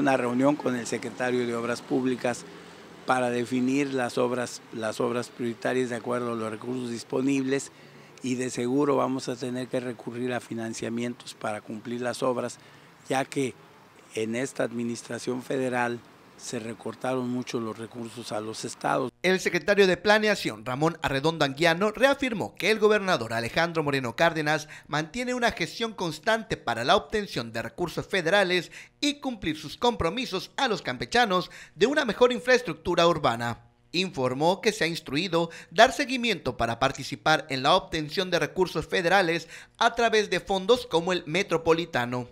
una reunión con el secretario de Obras Públicas para definir las obras, las obras prioritarias de acuerdo a los recursos disponibles y de seguro vamos a tener que recurrir a financiamientos para cumplir las obras, ya que en esta administración federal se recortaron mucho los recursos a los estados. El secretario de Planeación, Ramón Arredondo Anguiano, reafirmó que el gobernador Alejandro Moreno Cárdenas mantiene una gestión constante para la obtención de recursos federales y cumplir sus compromisos a los campechanos de una mejor infraestructura urbana. Informó que se ha instruido dar seguimiento para participar en la obtención de recursos federales a través de fondos como el Metropolitano.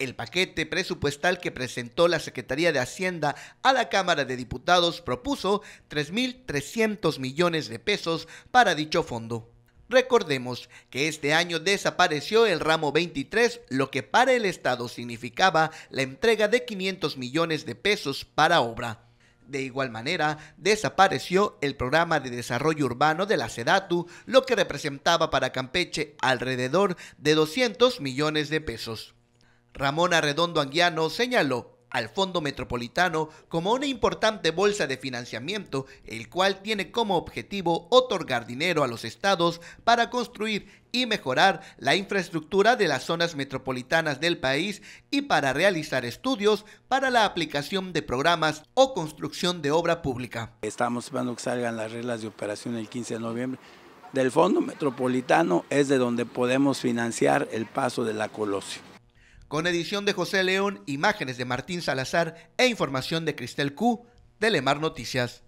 El paquete presupuestal que presentó la Secretaría de Hacienda a la Cámara de Diputados propuso 3.300 millones de pesos para dicho fondo. Recordemos que este año desapareció el ramo 23, lo que para el Estado significaba la entrega de 500 millones de pesos para obra. De igual manera, desapareció el programa de desarrollo urbano de la SEDATU, lo que representaba para Campeche alrededor de 200 millones de pesos. Ramón Arredondo Anguiano señaló al Fondo Metropolitano como una importante bolsa de financiamiento, el cual tiene como objetivo otorgar dinero a los estados para construir y mejorar la infraestructura de las zonas metropolitanas del país y para realizar estudios para la aplicación de programas o construcción de obra pública. Estamos esperando que salgan las reglas de operación el 15 de noviembre. Del Fondo Metropolitano es de donde podemos financiar el paso de la Colosio con edición de José León, imágenes de Martín Salazar e información de Cristel Q, Telemar Noticias.